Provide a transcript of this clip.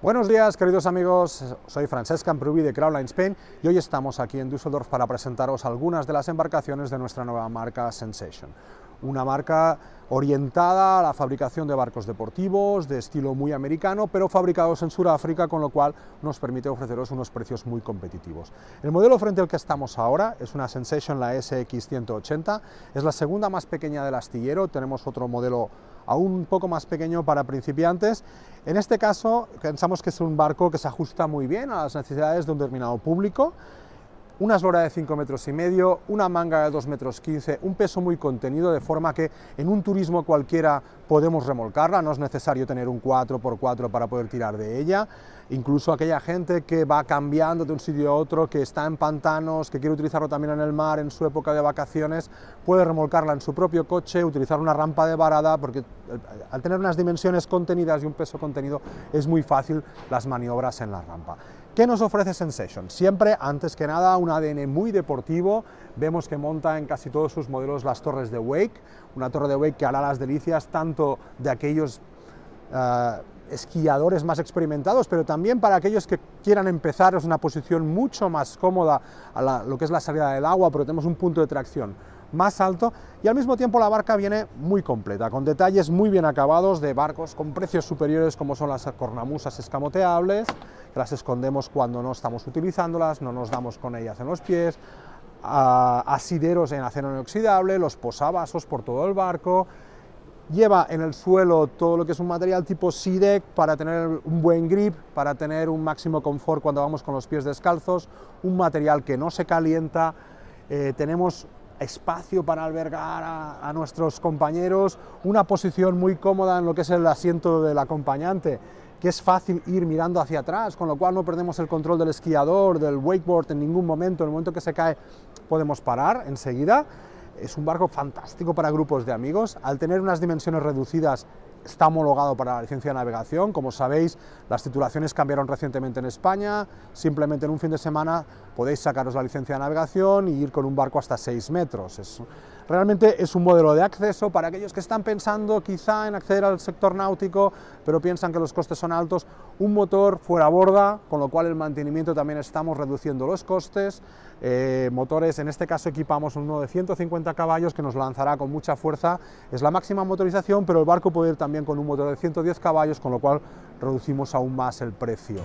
Buenos días, queridos amigos. Soy Francesca Amprubi de Crowline Spain y hoy estamos aquí en Düsseldorf para presentaros algunas de las embarcaciones de nuestra nueva marca Sensation. Una marca orientada a la fabricación de barcos deportivos de estilo muy americano, pero fabricados en Sudáfrica, con lo cual nos permite ofreceros unos precios muy competitivos. El modelo frente al que estamos ahora es una Sensation, la SX180. Es la segunda más pequeña del astillero. Tenemos otro modelo aún un poco más pequeño para principiantes. En este caso, pensamos que es un barco que se ajusta muy bien a las necesidades de un determinado público una eslora de 5 metros y medio, una manga de 2 metros 15, un peso muy contenido, de forma que en un turismo cualquiera podemos remolcarla, no es necesario tener un 4x4 para poder tirar de ella, incluso aquella gente que va cambiando de un sitio a otro, que está en pantanos, que quiere utilizarlo también en el mar en su época de vacaciones, puede remolcarla en su propio coche, utilizar una rampa de varada, porque al tener unas dimensiones contenidas y un peso contenido es muy fácil las maniobras en la rampa. ¿Qué nos ofrece Sensation? Siempre, antes que nada, un ADN muy deportivo. Vemos que monta en casi todos sus modelos las torres de Wake, una torre de Wake que hará las delicias tanto de aquellos eh, esquiadores más experimentados, pero también para aquellos que quieran empezar es una posición mucho más cómoda a lo que es la salida del agua, pero tenemos un punto de tracción más alto y al mismo tiempo la barca viene muy completa, con detalles muy bien acabados de barcos con precios superiores como son las cornamusas escamoteables, que las escondemos cuando no estamos utilizándolas, no nos damos con ellas en los pies, ah, asideros en acero inoxidable, los posavasos por todo el barco, lleva en el suelo todo lo que es un material tipo SIDEC para tener un buen grip, para tener un máximo confort cuando vamos con los pies descalzos, un material que no se calienta, eh, tenemos espacio para albergar a, nuestros compañeros, una posición muy cómoda en lo que es el asiento del acompañante, que es fácil ir mirando hacia atrás, con lo cual no perdemos el control del esquiador, del wakeboard en ningún momento, en el momento que se cae podemos parar enseguida. Es un barco fantástico para grupos de amigos, al tener unas dimensiones reducidas está homologado para la licencia de navegación. Como sabéis, las titulaciones cambiaron recientemente en España. Simplemente en un fin de semana podéis sacaros la licencia de navegación y ir con un barco hasta 6 metros. Realmente es un modelo de acceso para aquellos que están pensando quizá en acceder al sector náutico, pero piensan que los costes son altos. Un motor fuera borda, con lo cual el mantenimiento también estamos reduciendo los costes. Eh, motores, en este caso equipamos uno de 150 caballos que nos lanzará con mucha fuerza. Es la máxima motorización, pero el barco puede ir también con un motor de 110 caballos, con lo cual reducimos aún más el precio.